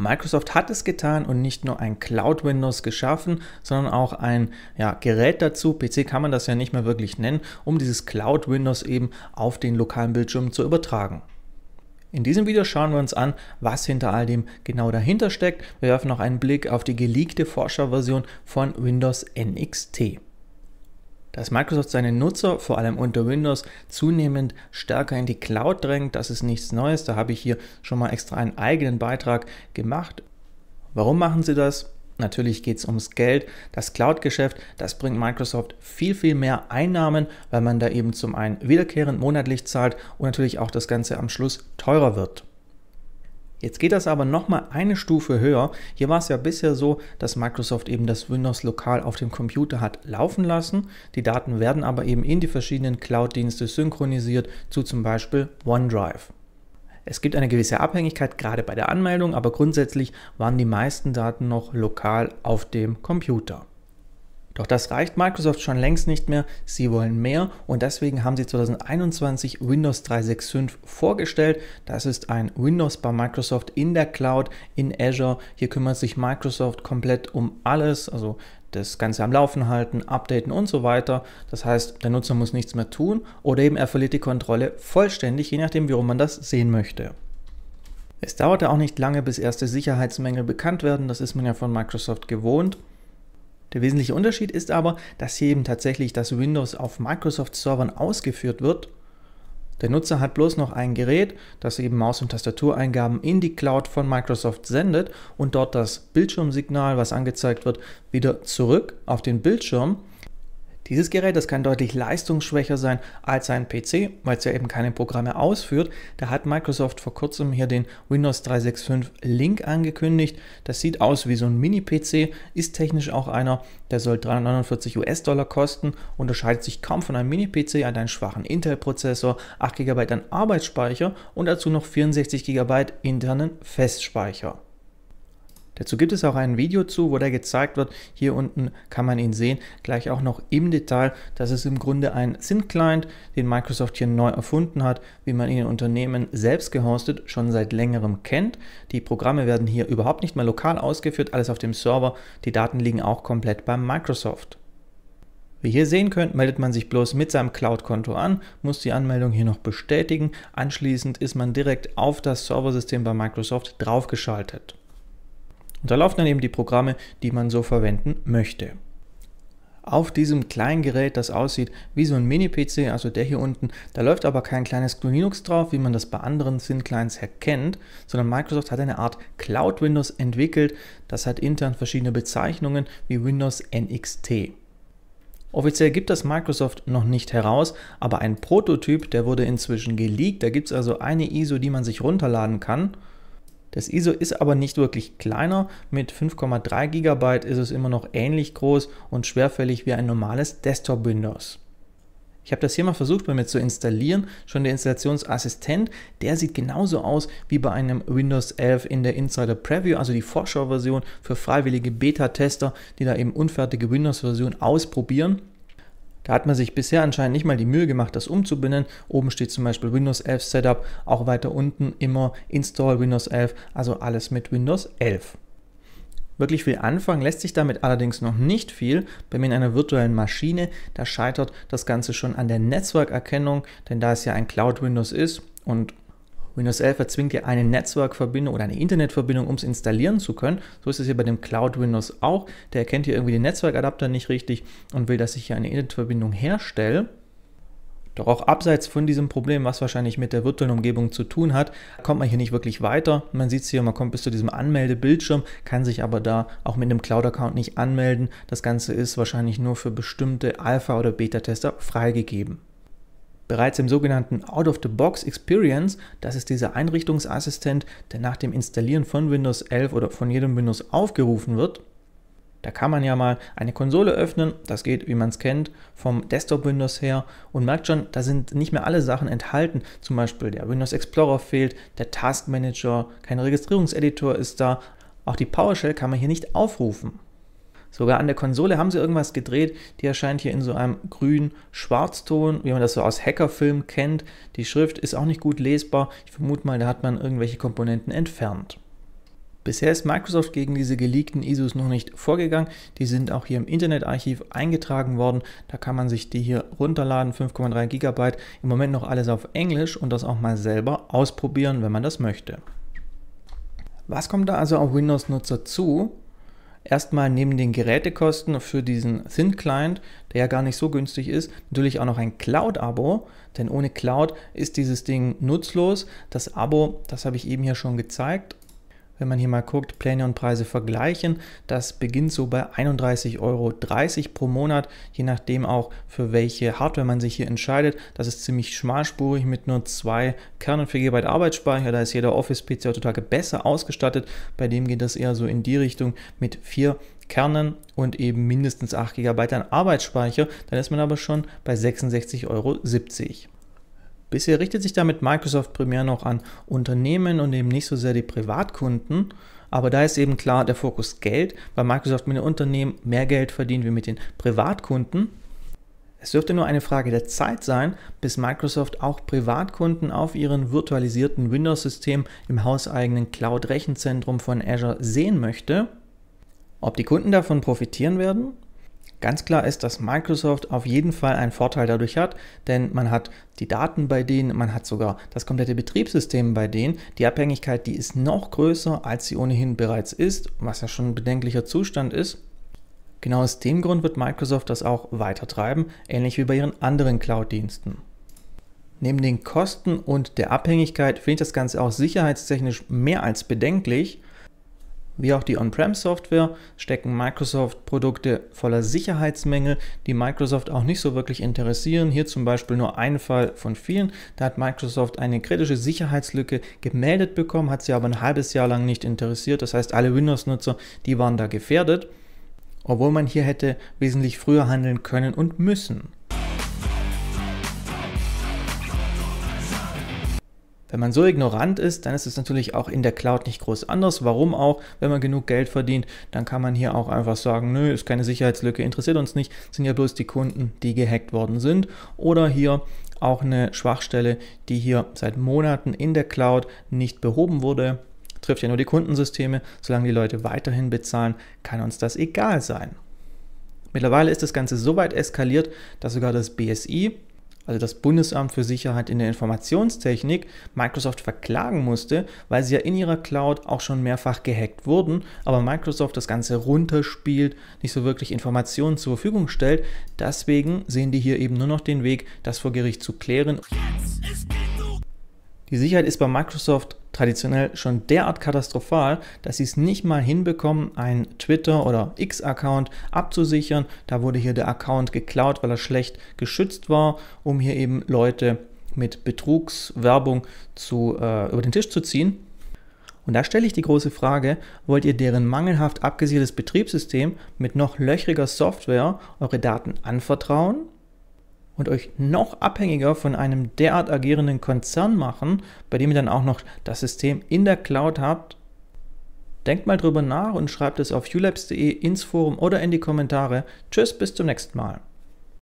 Microsoft hat es getan und nicht nur ein Cloud Windows geschaffen, sondern auch ein ja, Gerät dazu. PC kann man das ja nicht mehr wirklich nennen, um dieses Cloud Windows eben auf den lokalen Bildschirm zu übertragen. In diesem Video schauen wir uns an, was hinter all dem genau dahinter steckt. Wir werfen noch einen Blick auf die geleakte Forscherversion von Windows NXT dass Microsoft seine Nutzer, vor allem unter Windows, zunehmend stärker in die Cloud drängt. Das ist nichts Neues. Da habe ich hier schon mal extra einen eigenen Beitrag gemacht. Warum machen sie das? Natürlich geht es ums Geld. Das Cloud-Geschäft, das bringt Microsoft viel, viel mehr Einnahmen, weil man da eben zum einen wiederkehrend monatlich zahlt und natürlich auch das Ganze am Schluss teurer wird. Jetzt geht das aber nochmal eine Stufe höher. Hier war es ja bisher so, dass Microsoft eben das Windows lokal auf dem Computer hat laufen lassen. Die Daten werden aber eben in die verschiedenen Cloud-Dienste synchronisiert, zu zum Beispiel OneDrive. Es gibt eine gewisse Abhängigkeit, gerade bei der Anmeldung, aber grundsätzlich waren die meisten Daten noch lokal auf dem Computer. Doch das reicht Microsoft schon längst nicht mehr. Sie wollen mehr und deswegen haben sie 2021 Windows 365 vorgestellt. Das ist ein Windows bei Microsoft in der Cloud, in Azure. Hier kümmert sich Microsoft komplett um alles, also das Ganze am Laufen halten, updaten und so weiter. Das heißt, der Nutzer muss nichts mehr tun oder eben er verliert die Kontrolle vollständig, je nachdem, wie man das sehen möchte. Es dauerte auch nicht lange, bis erste Sicherheitsmängel bekannt werden. Das ist man ja von Microsoft gewohnt. Der wesentliche Unterschied ist aber, dass hier eben tatsächlich das Windows auf Microsoft-Servern ausgeführt wird. Der Nutzer hat bloß noch ein Gerät, das eben Maus- und Tastatureingaben in die Cloud von Microsoft sendet und dort das Bildschirmsignal, was angezeigt wird, wieder zurück auf den Bildschirm dieses Gerät, das kann deutlich leistungsschwächer sein als ein PC, weil es ja eben keine Programme ausführt. Da hat Microsoft vor kurzem hier den Windows 365 Link angekündigt. Das sieht aus wie so ein Mini-PC, ist technisch auch einer, der soll 349 US-Dollar kosten, unterscheidet sich kaum von einem Mini-PC, hat einen schwachen Intel-Prozessor, 8 GB an Arbeitsspeicher und dazu noch 64 GB internen Festspeicher. Dazu gibt es auch ein Video zu, wo der gezeigt wird. Hier unten kann man ihn sehen, gleich auch noch im Detail. Das ist im Grunde ein Sync-Client, den Microsoft hier neu erfunden hat, wie man ihn in Unternehmen selbst gehostet schon seit längerem kennt. Die Programme werden hier überhaupt nicht mehr lokal ausgeführt, alles auf dem Server. Die Daten liegen auch komplett bei Microsoft. Wie ihr sehen könnt, meldet man sich bloß mit seinem Cloud-Konto an, muss die Anmeldung hier noch bestätigen. Anschließend ist man direkt auf das Serversystem bei Microsoft draufgeschaltet. Und da laufen dann eben die Programme, die man so verwenden möchte. Auf diesem kleinen Gerät, das aussieht wie so ein Mini-PC, also der hier unten, da läuft aber kein kleines GNU Linux drauf, wie man das bei anderen Thin-Clients erkennt, sondern Microsoft hat eine Art Cloud Windows entwickelt, das hat intern verschiedene Bezeichnungen wie Windows NXT. Offiziell gibt das Microsoft noch nicht heraus, aber ein Prototyp, der wurde inzwischen geleakt. Da gibt es also eine ISO, die man sich runterladen kann das ISO ist aber nicht wirklich kleiner, mit 5,3 GB ist es immer noch ähnlich groß und schwerfällig wie ein normales Desktop Windows. Ich habe das hier mal versucht bei mir zu installieren, schon der Installationsassistent, der sieht genauso aus wie bei einem Windows 11 in der Insider Preview, also die Vorschauversion für freiwillige Beta-Tester, die da eben unfertige Windows-Version ausprobieren. Da hat man sich bisher anscheinend nicht mal die Mühe gemacht, das umzubinden. Oben steht zum Beispiel Windows 11 Setup, auch weiter unten immer Install Windows 11, also alles mit Windows 11. Wirklich viel anfangen lässt sich damit allerdings noch nicht viel. Bei mir in einer virtuellen Maschine, da scheitert das Ganze schon an der Netzwerkerkennung, denn da es ja ein Cloud Windows ist und Windows 11 erzwingt ja eine Netzwerkverbindung oder eine Internetverbindung, um es installieren zu können. So ist es hier bei dem Cloud Windows auch. Der erkennt hier irgendwie den Netzwerkadapter nicht richtig und will, dass ich hier eine Internetverbindung herstelle. Doch auch abseits von diesem Problem, was wahrscheinlich mit der virtuellen Umgebung zu tun hat, kommt man hier nicht wirklich weiter. Man sieht es hier, man kommt bis zu diesem Anmeldebildschirm, kann sich aber da auch mit einem Cloud-Account nicht anmelden. Das Ganze ist wahrscheinlich nur für bestimmte Alpha- oder Beta-Tester freigegeben. Bereits im sogenannten Out-of-the-Box Experience, das ist dieser Einrichtungsassistent, der nach dem Installieren von Windows 11 oder von jedem Windows aufgerufen wird, da kann man ja mal eine Konsole öffnen, das geht, wie man es kennt, vom Desktop Windows her und merkt schon, da sind nicht mehr alle Sachen enthalten. Zum Beispiel der Windows Explorer fehlt, der Task Manager, kein Registrierungseditor ist da. Auch die PowerShell kann man hier nicht aufrufen. Sogar an der Konsole haben sie irgendwas gedreht. Die erscheint hier in so einem grün-schwarzton, wie man das so aus Hackerfilmen kennt. Die Schrift ist auch nicht gut lesbar. Ich vermute mal, da hat man irgendwelche Komponenten entfernt. Bisher ist Microsoft gegen diese geleakten ISOs noch nicht vorgegangen. Die sind auch hier im Internetarchiv eingetragen worden. Da kann man sich die hier runterladen, 5,3 GB. Im Moment noch alles auf Englisch und das auch mal selber ausprobieren, wenn man das möchte. Was kommt da also auf Windows-Nutzer zu? erstmal neben den Gerätekosten für diesen Thin Client, der ja gar nicht so günstig ist, natürlich auch noch ein Cloud-Abo, denn ohne Cloud ist dieses Ding nutzlos. Das Abo, das habe ich eben hier schon gezeigt wenn man hier mal guckt, Pläne und Preise vergleichen, das beginnt so bei 31,30 Euro pro Monat, je nachdem auch für welche Hardware man sich hier entscheidet. Das ist ziemlich schmalspurig mit nur zwei Kernen für GB Arbeitsspeicher. Da ist jeder Office-PC heutzutage besser ausgestattet. Bei dem geht das eher so in die Richtung mit vier Kernen und eben mindestens 8 GB an Arbeitsspeicher. Dann ist man aber schon bei 66,70 Euro. Bisher richtet sich damit Microsoft primär noch an Unternehmen und eben nicht so sehr die Privatkunden. Aber da ist eben klar der Fokus Geld, weil Microsoft mit den Unternehmen mehr Geld verdient wie mit den Privatkunden. Es dürfte nur eine Frage der Zeit sein, bis Microsoft auch Privatkunden auf ihren virtualisierten Windows-Systemen im hauseigenen Cloud-Rechenzentrum von Azure sehen möchte. Ob die Kunden davon profitieren werden? Ganz klar ist, dass Microsoft auf jeden Fall einen Vorteil dadurch hat, denn man hat die Daten bei denen, man hat sogar das komplette Betriebssystem bei denen. Die Abhängigkeit, die ist noch größer, als sie ohnehin bereits ist, was ja schon ein bedenklicher Zustand ist. Genau aus dem Grund wird Microsoft das auch weiter treiben, ähnlich wie bei ihren anderen Cloud-Diensten. Neben den Kosten und der Abhängigkeit finde ich das Ganze auch sicherheitstechnisch mehr als bedenklich wie auch die On-Prem-Software stecken Microsoft-Produkte voller Sicherheitsmängel, die Microsoft auch nicht so wirklich interessieren. Hier zum Beispiel nur ein Fall von vielen. Da hat Microsoft eine kritische Sicherheitslücke gemeldet bekommen, hat sie aber ein halbes Jahr lang nicht interessiert. Das heißt, alle Windows-Nutzer, die waren da gefährdet, obwohl man hier hätte wesentlich früher handeln können und müssen. Wenn man so ignorant ist, dann ist es natürlich auch in der Cloud nicht groß anders. Warum auch? Wenn man genug Geld verdient, dann kann man hier auch einfach sagen, nö, ist keine Sicherheitslücke, interessiert uns nicht, sind ja bloß die Kunden, die gehackt worden sind. Oder hier auch eine Schwachstelle, die hier seit Monaten in der Cloud nicht behoben wurde. Trifft ja nur die Kundensysteme. Solange die Leute weiterhin bezahlen, kann uns das egal sein. Mittlerweile ist das Ganze so weit eskaliert, dass sogar das BSI, also das Bundesamt für Sicherheit in der Informationstechnik, Microsoft verklagen musste, weil sie ja in ihrer Cloud auch schon mehrfach gehackt wurden, aber Microsoft das Ganze runterspielt, nicht so wirklich Informationen zur Verfügung stellt. Deswegen sehen die hier eben nur noch den Weg, das vor Gericht zu klären. Jetzt ist die Sicherheit ist bei Microsoft traditionell schon derart katastrophal, dass sie es nicht mal hinbekommen, einen Twitter- oder X-Account abzusichern. Da wurde hier der Account geklaut, weil er schlecht geschützt war, um hier eben Leute mit Betrugswerbung zu, äh, über den Tisch zu ziehen. Und da stelle ich die große Frage, wollt ihr deren mangelhaft abgesichertes Betriebssystem mit noch löchriger Software eure Daten anvertrauen? und euch noch abhängiger von einem derart agierenden Konzern machen, bei dem ihr dann auch noch das System in der Cloud habt, denkt mal drüber nach und schreibt es auf ulabs.de ins Forum oder in die Kommentare. Tschüss, bis zum nächsten Mal.